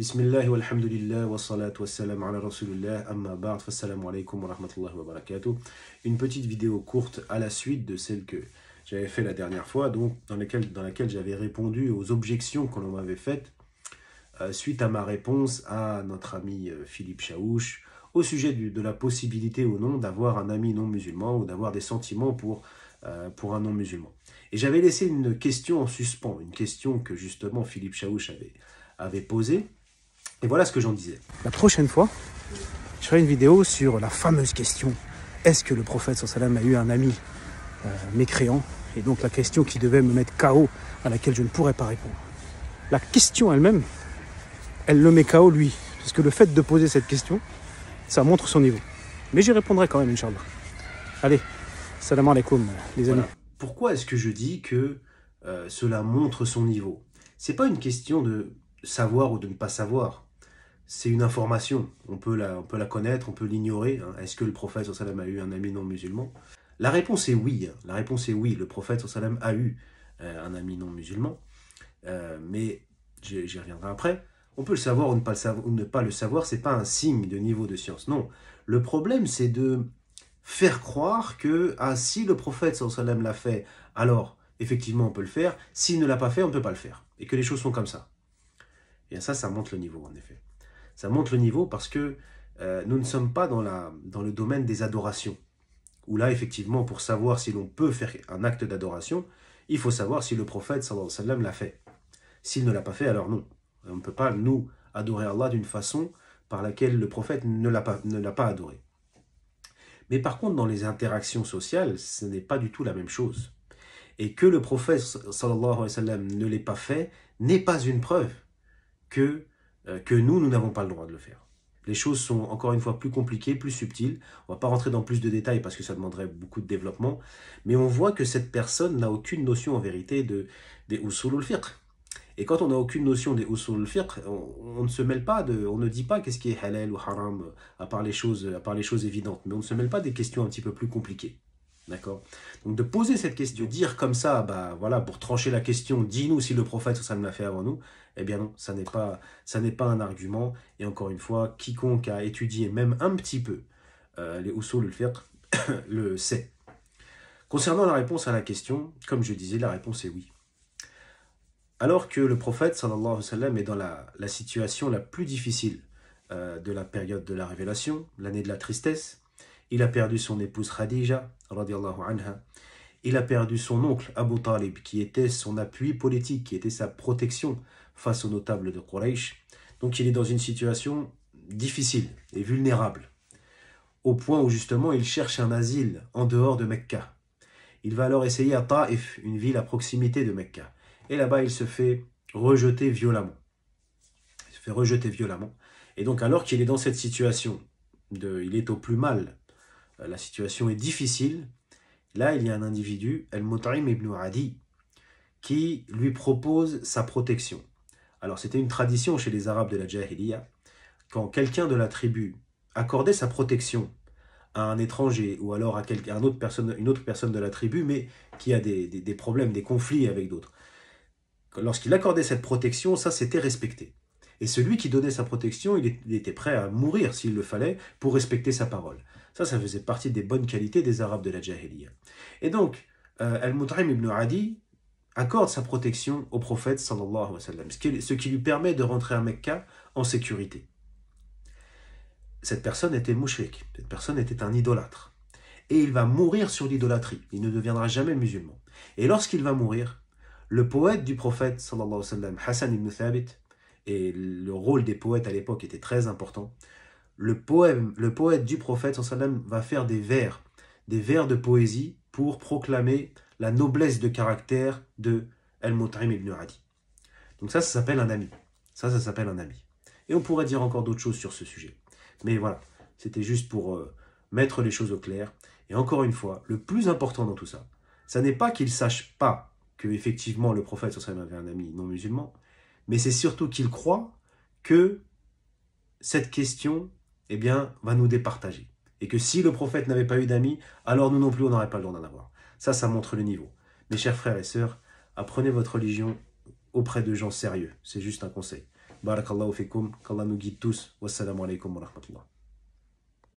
Bismillah wa alhamdulillah wa wa salam ala rasulullah amma ba'd wa alaykum wa rahmatullahi wa barakatuh. Une petite vidéo courte à la suite de celle que j'avais fait la dernière fois, donc dans, laquelle, dans laquelle j'avais répondu aux objections que l'on m'avait faites euh, suite à ma réponse à notre ami euh, Philippe Chaouche au sujet de la possibilité ou non d'avoir un ami non musulman ou d'avoir des sentiments pour, euh, pour un non musulman. Et j'avais laissé une question en suspens, une question que justement Philippe Chaouche avait, avait posée et voilà ce que j'en disais. La prochaine fois, je ferai une vidéo sur la fameuse question est-ce que le prophète sallam a eu un ami euh, mécréant Et donc la question qui devait me mettre KO, à laquelle je ne pourrais pas répondre. La question elle-même, elle le met KO lui, parce que le fait de poser cette question, ça montre son niveau. Mais j'y répondrai quand même, Inch'Allah. Allez, salam alaikum, les amis. Pourquoi est-ce que je dis que euh, cela montre son niveau C'est pas une question de savoir ou de ne pas savoir c'est une information. On peut la, connaître, on peut l'ignorer. Hein. Est-ce que le prophète sallam a eu un ami non musulman La réponse est oui. Hein. La réponse est oui. Le prophète sallam a eu euh, un ami non musulman. Euh, mais j'y reviendrai après. On peut le savoir ou ne pas le savoir. ne pas c'est pas un signe de niveau de science. Non. Le problème, c'est de faire croire que ah, si le prophète sallam l'a fait, alors effectivement on peut le faire. S'il ne l'a pas fait, on ne peut pas le faire. Et que les choses sont comme ça. Et ça, ça monte le niveau en effet. Ça monte le niveau parce que euh, nous ne sommes pas dans, la, dans le domaine des adorations. Où là, effectivement, pour savoir si l'on peut faire un acte d'adoration, il faut savoir si le prophète sallallahu alayhi wa sallam l'a fait. S'il ne l'a pas fait, alors non. On ne peut pas, nous, adorer Allah d'une façon par laquelle le prophète ne l'a pas, pas adoré. Mais par contre, dans les interactions sociales, ce n'est pas du tout la même chose. Et que le prophète ne l'ait pas fait n'est pas une preuve que euh, que nous, nous n'avons pas le droit de le faire. Les choses sont encore une fois plus compliquées, plus subtiles. On ne va pas rentrer dans plus de détails parce que ça demanderait beaucoup de développement. Mais on voit que cette personne n'a aucune notion en vérité de, des le fiqh. Et quand on n'a aucune notion des usulul fiqh, on, on, ne se mêle pas on ne dit pas qu'est-ce qui est halal ou haram à part les choses, à part les choses évidentes. Mais on ne se mêle pas des questions un petit peu plus compliquées. D'accord Donc de poser cette question, de dire comme ça, bah voilà, pour trancher la question, dis-nous si le prophète ça l'a fait avant nous, eh bien non, ça n'est pas, ça n'est pas un argument. Et encore une fois, quiconque a étudié même un petit peu euh, les usul le fiqh le sait. Concernant la réponse à la question, comme je disais, la réponse est oui. Alors que le prophète sallallahu alayhi wa sallam est dans la, situation la plus difficile euh, de la période de la révélation, l'année de la tristesse, il a perdu son épouse Khadija, anha. Il a perdu son oncle Abu Talib, qui était son appui politique, qui était sa protection face aux notables de Quraysh. Donc il est dans une situation difficile et vulnérable, au point où justement il cherche un asile en dehors de Mecca. Il va alors essayer à Taif, une ville à proximité de Mecca. Et là-bas, il se fait rejeter violemment. Il se fait rejeter violemment. Et donc, alors qu'il est dans cette situation, il est au plus mal, euh, la situation est difficile. Là, il y a un individu, Al-Mut'im ibn Adi, qui lui propose sa protection. Alors, c'était une tradition chez les Arabes de la Jahiliya. Quand quelqu'un de la tribu accordait sa protection à un étranger ou alors à, une autre personne de la tribu, mais qui a des problèmes, des conflits avec d'autres, lorsqu'il accordait cette protection, ça c'était respecté. Et celui qui donnait sa protection, il était prêt à mourir s'il le fallait pour respecter sa parole. Ça, ça faisait partie des bonnes qualités des Arabes de la Jahiliya. Et donc, euh, Al-Mut'im ibn Adi accorde sa protection au prophète sallallahu ce qui, lui permet de rentrer à Mecca en sécurité. Cette personne était mouchrik, cette personne était un idolâtre. Et il va mourir sur l'idolâtrie, il ne deviendra jamais musulman. Et lorsqu'il va mourir, le poète du prophète Hassan ibn Thabit, et le rôle des poètes à l'époque était très important, le, poème, le poète du prophète sallam va faire des vers, des vers de poésie pour proclamer la noblesse de caractère de Al-Mut'im ibn Adi. Donc ça, ça s'appelle un ami. Ça, ça s'appelle un ami. Et on pourrait dire encore d'autres choses sur ce sujet. Mais voilà, c'était juste pour euh, mettre les choses au clair. Et encore une fois, le plus important dans tout ça, ça n'est pas qu'il sache pas que effectivement le prophète sallam avait un ami non musulman, mais c'est surtout qu'il croit que cette question eh bien, va nous départager. Et que si le prophète n'avait pas eu d'amis, alors nous non plus, on n'aurait pas le droit d'en avoir. Ça, ça montre le niveau. Mes chers frères et sœurs, apprenez votre religion auprès de gens sérieux. C'est juste un conseil. Barakallahu qu'Allah nous guide tous. Wassalamu alaikum wa rahmatullah.